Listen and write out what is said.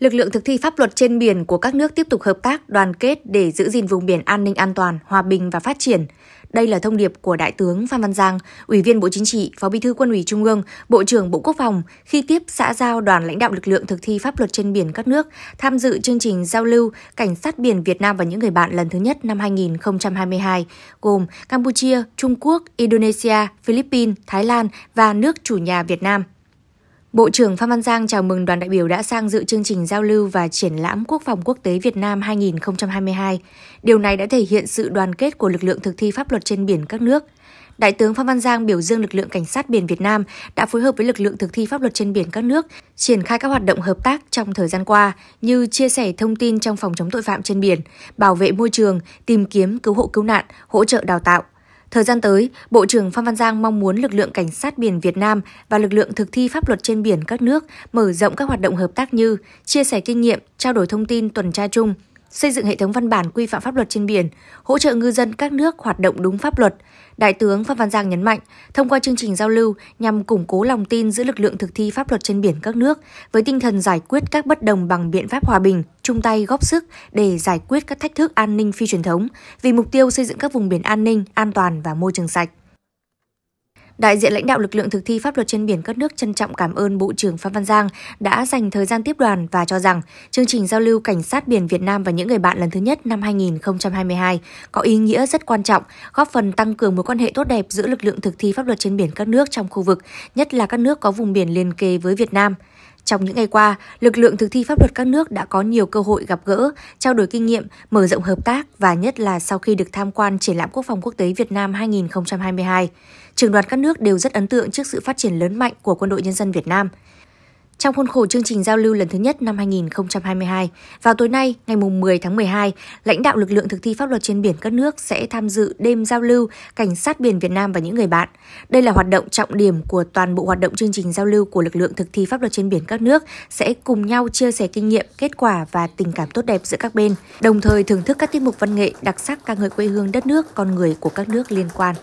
Lực lượng thực thi pháp luật trên biển của các nước tiếp tục hợp tác, đoàn kết để giữ gìn vùng biển an ninh an toàn, hòa bình và phát triển. Đây là thông điệp của Đại tướng Phan Văn Giang, Ủy viên Bộ Chính trị, Phó Bí thư Quân ủy Trung ương, Bộ trưởng Bộ Quốc phòng khi tiếp xã giao đoàn lãnh đạo lực lượng thực thi pháp luật trên biển các nước tham dự chương trình giao lưu Cảnh sát biển Việt Nam và những người bạn lần thứ nhất năm 2022 gồm Campuchia, Trung Quốc, Indonesia, Philippines, Thái Lan và nước chủ nhà Việt Nam. Bộ trưởng Phan Văn Giang chào mừng đoàn đại biểu đã sang dự chương trình giao lưu và triển lãm quốc phòng quốc tế Việt Nam 2022. Điều này đã thể hiện sự đoàn kết của lực lượng thực thi pháp luật trên biển các nước. Đại tướng Phan Văn Giang biểu dương lực lượng cảnh sát biển Việt Nam đã phối hợp với lực lượng thực thi pháp luật trên biển các nước triển khai các hoạt động hợp tác trong thời gian qua như chia sẻ thông tin trong phòng chống tội phạm trên biển, bảo vệ môi trường, tìm kiếm cứu hộ cứu nạn, hỗ trợ đào tạo, Thời gian tới, Bộ trưởng Phan Văn Giang mong muốn lực lượng cảnh sát biển Việt Nam và lực lượng thực thi pháp luật trên biển các nước mở rộng các hoạt động hợp tác như chia sẻ kinh nghiệm, trao đổi thông tin tuần tra chung, xây dựng hệ thống văn bản quy phạm pháp luật trên biển, hỗ trợ ngư dân các nước hoạt động đúng pháp luật. Đại tướng Phan Văn Giang nhấn mạnh, thông qua chương trình giao lưu nhằm củng cố lòng tin giữa lực lượng thực thi pháp luật trên biển các nước với tinh thần giải quyết các bất đồng bằng biện pháp hòa bình, chung tay góp sức để giải quyết các thách thức an ninh phi truyền thống vì mục tiêu xây dựng các vùng biển an ninh, an toàn và môi trường sạch. Đại diện lãnh đạo lực lượng thực thi pháp luật trên biển các nước trân trọng cảm ơn Bộ trưởng Phan Văn Giang đã dành thời gian tiếp đoàn và cho rằng chương trình giao lưu cảnh sát biển Việt Nam và những người bạn lần thứ nhất năm 2022 có ý nghĩa rất quan trọng, góp phần tăng cường mối quan hệ tốt đẹp giữa lực lượng thực thi pháp luật trên biển các nước trong khu vực, nhất là các nước có vùng biển liền kề với Việt Nam. Trong những ngày qua, lực lượng thực thi pháp luật các nước đã có nhiều cơ hội gặp gỡ, trao đổi kinh nghiệm, mở rộng hợp tác và nhất là sau khi được tham quan triển lãm quốc phòng quốc tế Việt Nam 2022. Trường đoàn các nước đều rất ấn tượng trước sự phát triển lớn mạnh của quân đội nhân dân Việt Nam. Trong khuôn khổ chương trình giao lưu lần thứ nhất năm 2022, vào tối nay, ngày 10 tháng 12, lãnh đạo lực lượng thực thi pháp luật trên biển các nước sẽ tham dự đêm giao lưu Cảnh sát biển Việt Nam và những người bạn. Đây là hoạt động trọng điểm của toàn bộ hoạt động chương trình giao lưu của lực lượng thực thi pháp luật trên biển các nước sẽ cùng nhau chia sẻ kinh nghiệm, kết quả và tình cảm tốt đẹp giữa các bên, đồng thời thưởng thức các tiết mục văn nghệ đặc sắc ca ngợi quê hương đất nước, con người của các nước liên quan.